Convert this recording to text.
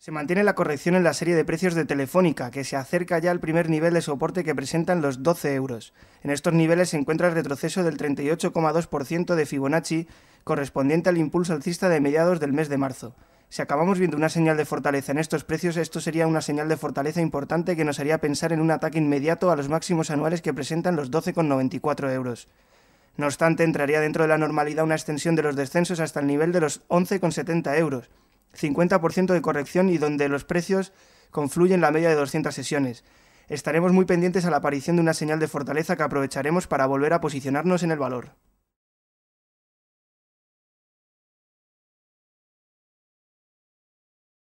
Se mantiene la corrección en la serie de precios de Telefónica, que se acerca ya al primer nivel de soporte que presentan los 12 euros. En estos niveles se encuentra el retroceso del 38,2% de Fibonacci, correspondiente al impulso alcista de mediados del mes de marzo. Si acabamos viendo una señal de fortaleza en estos precios, esto sería una señal de fortaleza importante que nos haría pensar en un ataque inmediato a los máximos anuales que presentan los 12,94 euros. No obstante, entraría dentro de la normalidad una extensión de los descensos hasta el nivel de los 11,70 euros 50% de corrección y donde los precios confluyen la media de 200 sesiones. Estaremos muy pendientes a la aparición de una señal de fortaleza que aprovecharemos para volver a posicionarnos en el valor.